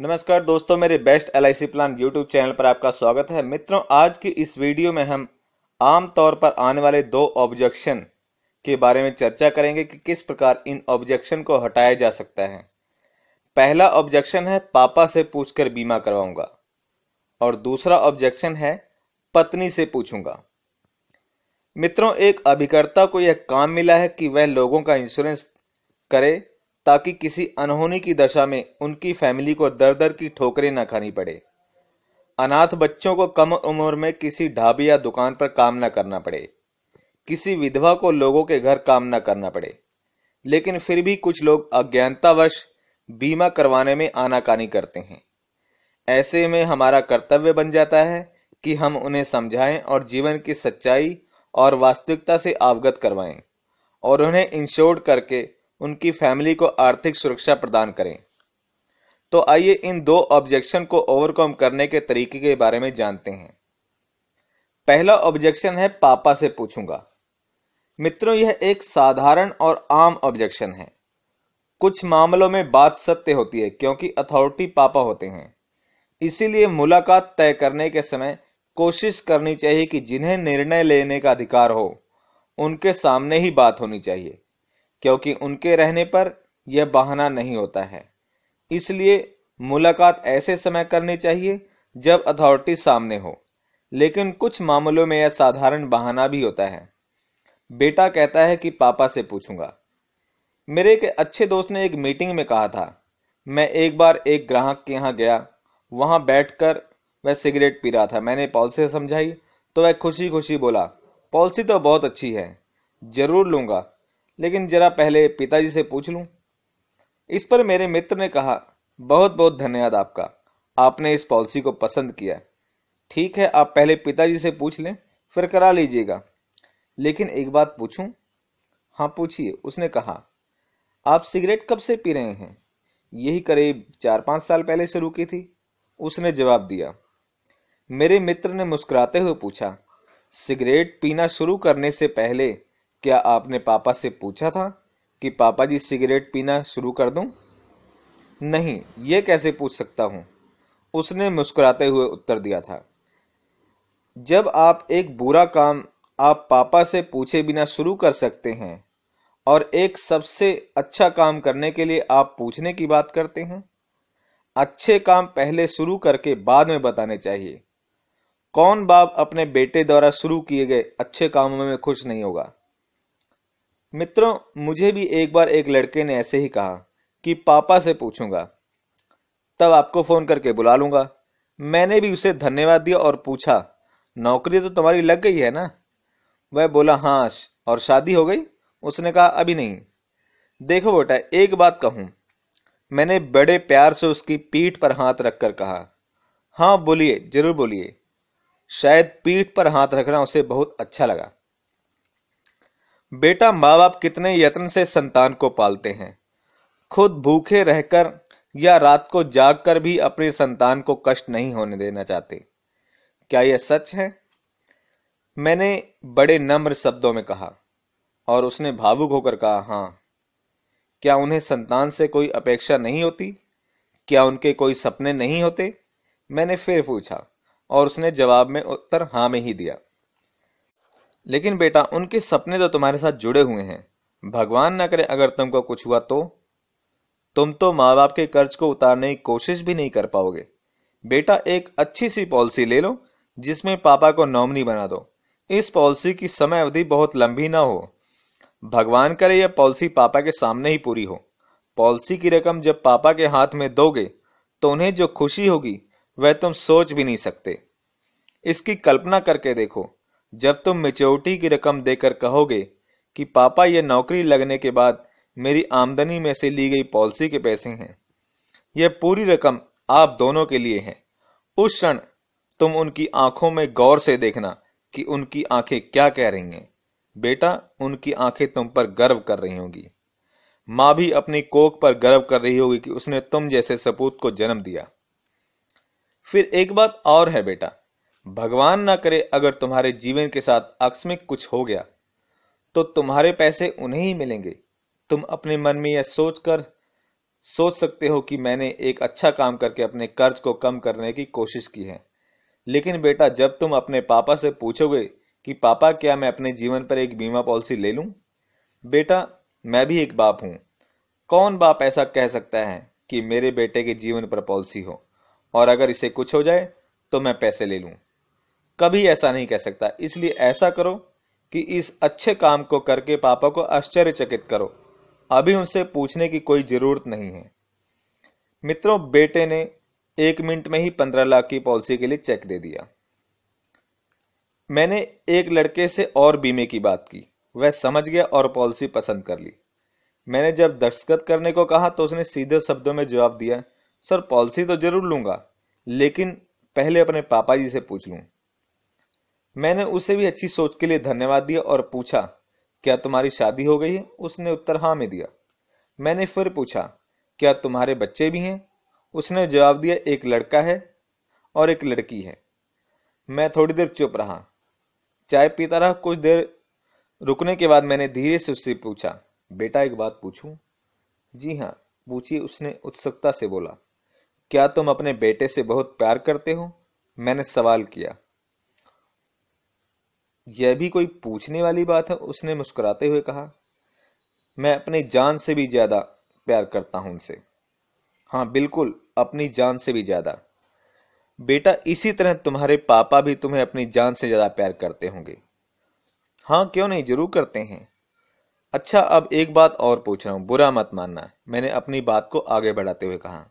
नमस्कार दोस्तों मेरे best L plan YouTube channel पर आपका स्वागत है मित्रों आज की इस वीडियो में हम आमतौर पर आने वाले दो ऑब्जेक्शन के बारे में चर्चा करेंगे कि किस प्रकार इन ऑब्जेक्शन को हटाया जा सकता है पहला ऑब्जेक्शन है पापा से पूछकर बीमा करवाऊंगा और दूसरा ऑब्जेक्शन है पत्नी से पूछूंगा मित्रों एक अभिकर्ता को यह काम मिला है कि वह लोगों का इंश्योरेंस करे ताकि किसी अनहोनी की दशा में उनकी फैमिली को दर दर की ठोकरें न खानी पड़े अनाथ बच्चों को कम उम्र में किसी ढाबे या दुकान पर काम न करना पड़े किसी विधवा को लोगों के घर काम न करना पड़े लेकिन फिर भी कुछ लोग अज्ञानतावश बीमा करवाने में आनाकानी करते हैं ऐसे में हमारा कर्तव्य बन जाता है कि हम उन्हें समझाएं और जीवन की सच्चाई और वास्तविकता से अवगत करवाएं और उन्हें इंश्योर्ड करके उनकी फैमिली को आर्थिक सुरक्षा प्रदान करें तो आइए इन दो ऑब्जेक्शन को ओवरकम करने के तरीके के बारे में जानते हैं पहला ऑब्जेक्शन है पापा से पूछूंगा मित्रों यह एक साधारण और आम ऑब्जेक्शन है कुछ मामलों में बात सत्य होती है क्योंकि अथॉरिटी पापा होते हैं इसीलिए मुलाकात तय करने के समय कोशिश करनी चाहिए कि जिन्हें निर्णय लेने का अधिकार हो उनके सामने ही बात होनी चाहिए क्योंकि उनके रहने पर यह बहाना नहीं होता है इसलिए मुलाकात ऐसे समय करनी चाहिए जब अथॉरिटी सामने हो लेकिन कुछ मामलों में यह साधारण बहाना भी होता है बेटा कहता है कि पापा से पूछूंगा मेरे एक अच्छे दोस्त ने एक मीटिंग में कहा था मैं एक बार एक ग्राहक के यहाँ गया वहाँ बैठकर वह सिगरेट पी रहा था मैंने पॉलिसी समझाई तो वह खुशी खुशी बोला पॉलिसी तो बहुत अच्छी है जरूर लूंगा लेकिन जरा पहले पिताजी से पूछ लूं इस पर मेरे मित्र ने कहा बहुत बहुत धन्यवाद आपका आपने इस पॉलिसी को पसंद किया ठीक है आप पहले पिताजी से पूछ लें फिर करा लीजिएगा लेकिन एक बात पूछूं हाँ पूछिए उसने कहा आप सिगरेट कब से पी रहे हैं यही करीब चार पांच साल पहले शुरू की थी उसने जवाब दिया मेरे मित्र ने मुस्कुराते हुए पूछा सिगरेट पीना शुरू करने से पहले क्या आपने पापा से पूछा था कि पापा जी सिगरेट पीना शुरू कर दूं? नहीं ये कैसे पूछ सकता हूं उसने मुस्कुराते हुए उत्तर दिया था जब आप एक बुरा काम आप पापा से पूछे बिना शुरू कर सकते हैं और एक सबसे अच्छा काम करने के लिए आप पूछने की बात करते हैं अच्छे काम पहले शुरू करके बाद में बताने चाहिए कौन बाप अपने बेटे द्वारा शुरू किए गए अच्छे कामों में खुश नहीं होगा मित्रों मुझे भी एक बार एक लड़के ने ऐसे ही कहा कि पापा से पूछूंगा तब आपको फोन करके बुला लूंगा मैंने भी उसे धन्यवाद दिया और पूछा नौकरी तो तुम्हारी लग गई है ना वह बोला हाँ और शादी हो गई उसने कहा अभी नहीं देखो बेटा एक बात कहूं मैंने बड़े प्यार से उसकी पीठ पर हाथ रखकर कहा हाँ बोलिए जरूर बोलिए शायद पीठ पर हाथ रखना उसे बहुत अच्छा लगा बेटा माँ बाप कितने यत्न से संतान को पालते हैं खुद भूखे रहकर या रात को जाग कर भी अपने संतान को कष्ट नहीं होने देना चाहते क्या यह सच है मैंने बड़े नम्र शब्दों में कहा और उसने भावुक होकर कहा हाँ क्या उन्हें संतान से कोई अपेक्षा नहीं होती क्या उनके कोई सपने नहीं होते मैंने फिर पूछा और उसने जवाब में उत्तर हाँ में ही दिया लेकिन बेटा उनके सपने तो तुम्हारे साथ जुड़े हुए हैं भगवान न करे अगर तुमको कुछ हुआ तो तुम तो माँ बाप के कर्ज को उतारने की कोशिश भी नहीं कर पाओगे बेटा एक अच्छी सी पॉलिसी ले लो जिसमें पापा को नॉमनी बना दो इस पॉलिसी की समय अवधि बहुत लंबी ना हो भगवान करे यह पॉलिसी पापा के सामने ही पूरी हो पॉलिसी की रकम जब पापा के हाथ में दोगे तो उन्हें जो खुशी होगी वह तुम सोच भी नहीं सकते इसकी कल्पना करके देखो जब तुम मेच्योरिटी की रकम देकर कहोगे कि पापा यह नौकरी लगने के बाद मेरी आमदनी में से ली गई पॉलिसी के पैसे हैं यह पूरी रकम आप दोनों के लिए है उस क्षण तुम उनकी आंखों में गौर से देखना कि उनकी आंखें क्या कह रही हैं बेटा उनकी आंखें तुम पर गर्व कर रही होंगी मां भी अपनी कोख पर गर्व कर रही होगी कि उसने तुम जैसे सपूत को जन्म दिया फिर एक बात और है बेटा भगवान ना करे अगर तुम्हारे जीवन के साथ आकस्मिक कुछ हो गया तो तुम्हारे पैसे उन्हें ही मिलेंगे तुम अपने मन में यह सोचकर सोच सकते हो कि मैंने एक अच्छा काम करके अपने कर्ज को कम करने की कोशिश की है लेकिन बेटा जब तुम अपने पापा से पूछोगे कि पापा क्या मैं अपने जीवन पर एक बीमा पॉलिसी ले लूं? बेटा मैं भी एक बाप हूं कौन बाप ऐसा कह सकता है कि मेरे बेटे के जीवन पर पॉलिसी हो और अगर इसे कुछ हो जाए तो मैं पैसे ले लूं कभी ऐसा नहीं कह सकता इसलिए ऐसा करो कि इस अच्छे काम को करके पापा को आश्चर्यचकित करो अभी उनसे पूछने की कोई जरूरत नहीं है मित्रों बेटे ने एक मिनट में ही पंद्रह लाख की पॉलिसी के लिए चेक दे दिया मैंने एक लड़के से और बीमे की बात की वह समझ गया और पॉलिसी पसंद कर ली मैंने जब दस्तखत करने को कहा तो उसने सीधे शब्दों में जवाब दिया सर पॉलिसी तो जरूर लूंगा लेकिन पहले अपने पापा जी से पूछ लूं मैंने उसे भी अच्छी सोच के लिए धन्यवाद दिया और पूछा क्या तुम्हारी शादी हो गई है उसने उत्तर हाँ में दिया मैंने फिर पूछा क्या तुम्हारे बच्चे भी हैं उसने जवाब दिया एक लड़का है और एक लड़की है मैं थोड़ी देर चुप रहा चाय पीता रहा कुछ देर रुकने के बाद मैंने धीरे से उससे पूछा बेटा एक बात पूछूं जी हाँ पूछिए उसने उत्सुकता से बोला क्या तुम अपने बेटे से बहुत प्यार करते हो मैंने सवाल किया यह भी कोई पूछने वाली बात है उसने मुस्कुराते हुए कहा मैं अपनी जान से भी ज्यादा प्यार करता हूं उनसे हाँ बिल्कुल अपनी जान से भी ज्यादा बेटा इसी तरह तुम्हारे पापा भी तुम्हें अपनी जान से ज्यादा प्यार करते होंगे हाँ क्यों नहीं जरूर करते हैं अच्छा अब एक बात और पूछ रहा हूं बुरा मत मानना मैंने अपनी बात को आगे बढ़ाते हुए कहा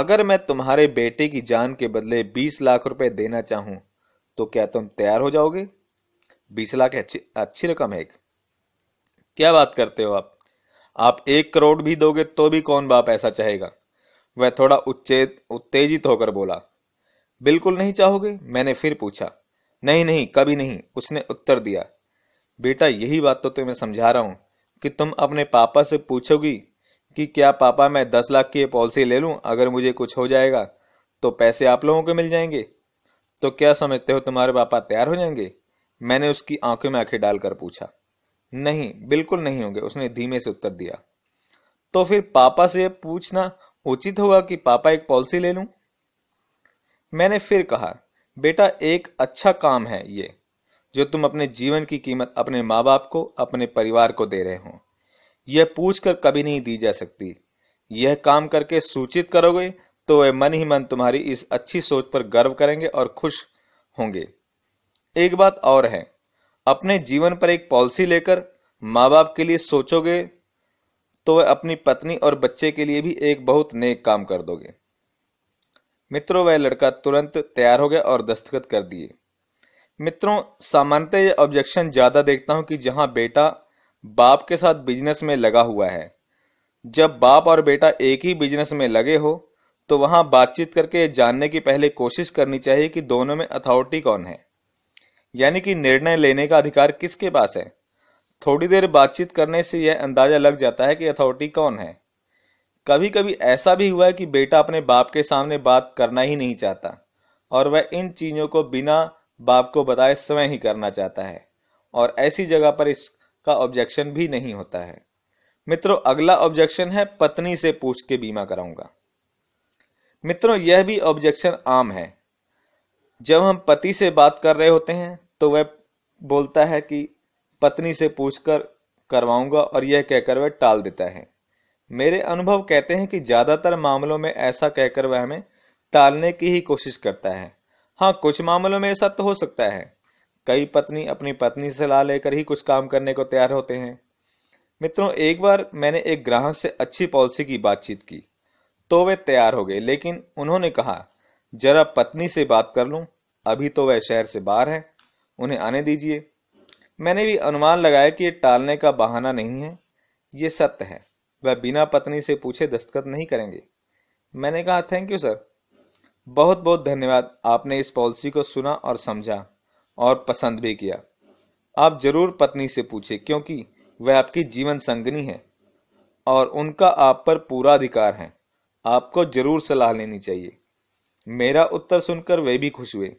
अगर मैं तुम्हारे बेटे की जान के बदले बीस लाख रुपए देना चाहूं तो क्या तुम तैयार हो जाओगे बीस लाख अच्छी अच्छी रकम है क्या बात करते हो आप आप एक करोड़ भी दोगे तो भी कौन बाप ऐसा चाहेगा वह थोड़ा उच्चेत उत्तेजित होकर बोला बिल्कुल नहीं चाहोगे मैंने फिर पूछा नहीं नहीं कभी नहीं उसने उत्तर दिया बेटा यही बात तो तुम्हें समझा रहा हूं कि तुम अपने पापा से पूछोगी कि क्या पापा मैं दस लाख की पॉलिसी ले लूं अगर मुझे कुछ हो जाएगा तो पैसे आप लोगों को मिल जाएंगे तो क्या समझते हो तुम्हारे पापा तैयार हो जाएंगे मैंने उसकी आंखों में आंखें डालकर पूछा नहीं बिल्कुल नहीं होंगे उसने धीमे से उत्तर दिया तो फिर पापा से पूछना उचित होगा कि पापा एक पॉलिसी ले लूं मैंने फिर कहा बेटा एक अच्छा काम है ये जो तुम अपने जीवन की कीमत अपने माँ बाप को अपने परिवार को दे रहे हो यह पूछकर कभी नहीं दी जा सकती यह काम करके सूचित करोगे तो वह मन ही मन तुम्हारी इस अच्छी सोच पर गर्व करेंगे और खुश होंगे एक बात और है अपने जीवन पर एक पॉलिसी लेकर माँ बाप के लिए सोचोगे तो वह अपनी पत्नी और बच्चे के लिए भी एक बहुत नेक काम कर दोगे मित्रों वह लड़का तुरंत तैयार हो गया और दस्तखत कर दिए मित्रों सामान्यतः यह ऑब्जेक्शन ज्यादा देखता हूं कि जहां बेटा बाप के साथ बिजनेस में लगा हुआ है जब बाप और बेटा एक ही बिजनेस में लगे हो तो वहां बातचीत करके जानने की पहले कोशिश करनी चाहिए कि दोनों में अथॉरिटी कौन है यानी कि निर्णय लेने का अधिकार किसके पास है थोड़ी देर बातचीत करने से यह अंदाजा लग जाता है कि अथॉरिटी कौन है कभी कभी ऐसा भी हुआ है कि बेटा अपने बाप के सामने बात करना ही नहीं चाहता और वह इन चीजों को बिना बाप को बताए स्वयं ही करना चाहता है और ऐसी जगह पर इसका ऑब्जेक्शन भी नहीं होता है मित्रों अगला ऑब्जेक्शन है पत्नी से पूछ के बीमा कराऊंगा मित्रों यह भी ऑब्जेक्शन आम है जब हम पति से बात कर रहे होते हैं तो वह बोलता है कि पत्नी से पूछकर करवाऊंगा और यह कहकर वह टाल देता है मेरे अनुभव कहते हैं कि ज्यादातर मामलों में ऐसा कहकर वह हमें टालने की ही कोशिश करता है हाँ कुछ मामलों में ऐसा तो हो सकता है कई पत्नी अपनी पत्नी से ला लेकर ही कुछ काम करने को तैयार होते हैं मित्रों एक बार मैंने एक ग्राहक से अच्छी पॉलिसी की बातचीत की तो वे तैयार हो गए लेकिन उन्होंने कहा जरा पत्नी से बात कर लूं अभी तो वह शहर से बाहर है उन्हें आने दीजिए मैंने भी अनुमान लगाया कि ये टालने का बहाना नहीं है ये सत्य है वह बिना पत्नी से पूछे दस्तखत नहीं करेंगे मैंने कहा थैंक यू सर बहुत बहुत धन्यवाद आपने इस पॉलिसी को सुना और समझा और पसंद भी किया आप जरूर पत्नी से पूछे क्योंकि वह आपकी जीवन संगनी है और उनका आप पर पूरा अधिकार है आपको जरूर सलाह लेनी चाहिए मेरा उत्तर सुनकर वे भी खुश हुए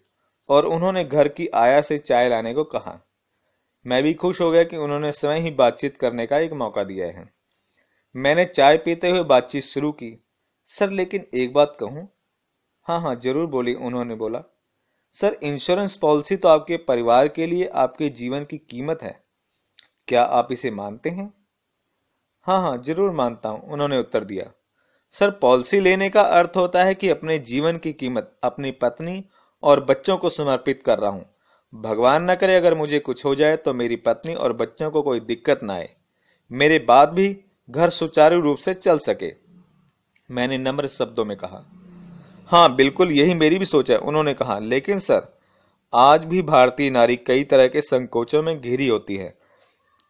और उन्होंने घर की आया से चाय लाने को कहा मैं भी खुश हो गया कि उन्होंने स्वयं ही बातचीत करने का एक मौका दिया है मैंने चाय पीते हुए बातचीत शुरू की सर लेकिन एक बात कहूं हाँ हाँ जरूर बोली उन्होंने बोला सर इंश्योरेंस पॉलिसी तो आपके परिवार के लिए आपके जीवन की कीमत है क्या आप इसे मानते हैं हाँ हाँ जरूर मानता हूं उन्होंने उत्तर दिया सर पॉलिसी लेने का अर्थ होता है कि अपने जीवन की कीमत अपनी पत्नी और बच्चों को समर्पित कर रहा हूं भगवान न करे अगर मुझे कुछ हो जाए तो मेरी पत्नी और बच्चों को कोई दिक्कत ना आए मेरे बाद भी घर सुचारू रूप से चल सके मैंने नम्र शब्दों में कहा हाँ बिल्कुल यही मेरी भी सोच है उन्होंने कहा लेकिन सर आज भी भारतीय नारी कई तरह के संकोचों में घिरी होती है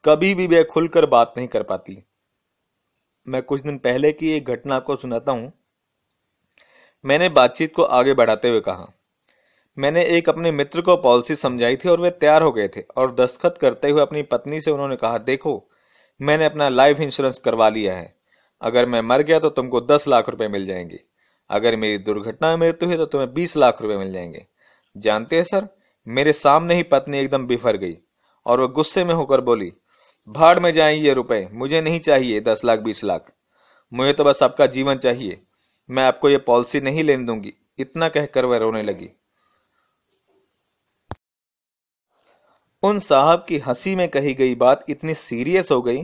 कभी भी वह खुलकर बात नहीं कर पाती मैं कुछ दिन पहले की एक घटना को सुनाता हूं मैंने बातचीत को आगे बढ़ाते हुए कहा मैंने एक अपने मित्र को पॉलिसी समझाई थी और वे तैयार हो गए थे और दस्तखत करते हुए अपनी पत्नी से उन्होंने कहा देखो मैंने अपना लाइफ इंश्योरेंस करवा लिया है अगर मैं मर गया तो तुमको दस लाख रुपए मिल जाएंगे अगर मेरी दुर्घटना में मृत्यु हुई तो तुम्हें बीस लाख रुपए मिल जाएंगे जानते हैं सर मेरे सामने ही पत्नी एकदम बिफर गई और वह गुस्से में होकर बोली भाड़ में जाए ये रुपए मुझे नहीं चाहिए दस लाख बीस लाख मुझे तो बस आपका जीवन चाहिए मैं आपको ये पॉलिसी नहीं लेने दूंगी इतना कहकर वह रोने लगी उन साहब की हंसी में कही गई बात इतनी सीरियस हो गई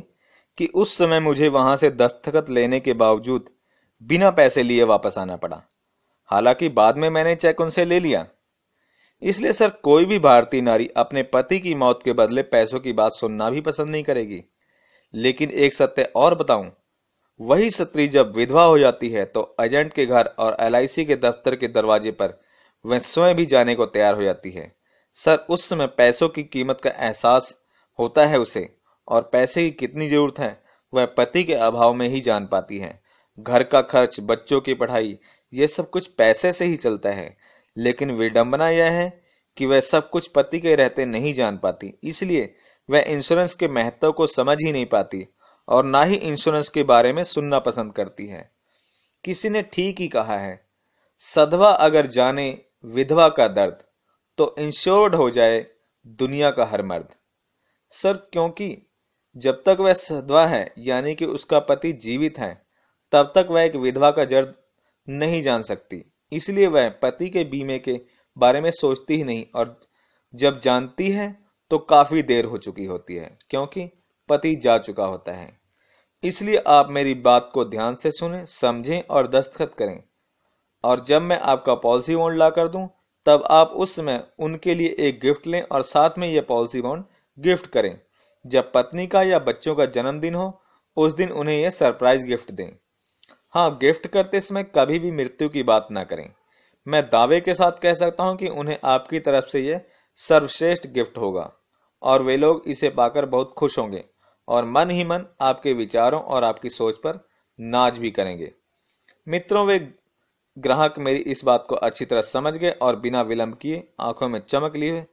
कि उस समय मुझे वहां से दस्तखत लेने के बावजूद बिना पैसे लिए वापस आना पड़ा हालांकि बाद में मैंने चेक उनसे ले लिया इसलिए सर कोई भी भारतीय नारी अपने पति की मौत के बदले पैसों की बात सुनना भी पसंद नहीं करेगी लेकिन एक सत्य और बताऊं वही सत्री जब विधवा हो जाती है तो एजेंट के घर और एलआईसी के दफ्तर के दरवाजे पर वह स्वयं भी जाने को तैयार हो जाती है सर उस समय पैसों की कीमत का एहसास होता है उसे और पैसे की कितनी जरूरत है वह पति के अभाव में ही जान पाती है घर का खर्च बच्चों की पढ़ाई यह सब कुछ पैसे से ही चलता है लेकिन विडंबना यह है कि वह सब कुछ पति के रहते नहीं जान पाती इसलिए वह इंश्योरेंस के महत्व को समझ ही नहीं पाती और ना ही इंश्योरेंस के बारे में सुनना पसंद करती है किसी ने ठीक ही कहा है सधवा अगर जाने विधवा का दर्द तो इंश्योर्ड हो जाए दुनिया का हर मर्द सर क्योंकि जब तक वह सदवा है यानी कि उसका पति जीवित है तब तक वह एक विधवा का जड़ नहीं जान सकती इसलिए वह पति के बीमे के बारे में सोचती ही नहीं और जब जानती है तो काफी देर हो चुकी होती है क्योंकि पति जा चुका होता है इसलिए आप मेरी बात को ध्यान से सुने समझें और दस्तखत करें और जब मैं आपका पॉलिसी बॉन्ड ला कर दूं तब आप उस समय उनके लिए एक गिफ्ट लें और साथ में यह पॉलिसी बॉन्ड गिफ्ट करें जब पत्नी का या बच्चों का जन्मदिन हो उस दिन उन्हें यह सरप्राइज गिफ्ट दें हाँ गिफ्ट करते समय कभी भी मृत्यु की बात ना करें मैं दावे के साथ कह सकता हूं कि उन्हें आपकी तरफ से यह सर्वश्रेष्ठ गिफ्ट होगा और वे लोग इसे पाकर बहुत खुश होंगे और मन ही मन आपके विचारों और आपकी सोच पर नाज भी करेंगे मित्रों वे ग्राहक मेरी इस बात को अच्छी तरह समझ गए और बिना विलंब किए आंखों में चमक लिए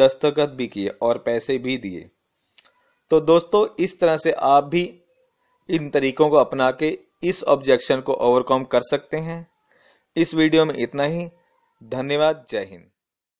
दस्तखत भी किए और पैसे भी दिए तो दोस्तों इस तरह से आप भी इन तरीकों को अपना के इस ऑब्जेक्शन को ओवरकम कर सकते हैं इस वीडियो में इतना ही धन्यवाद जय हिंद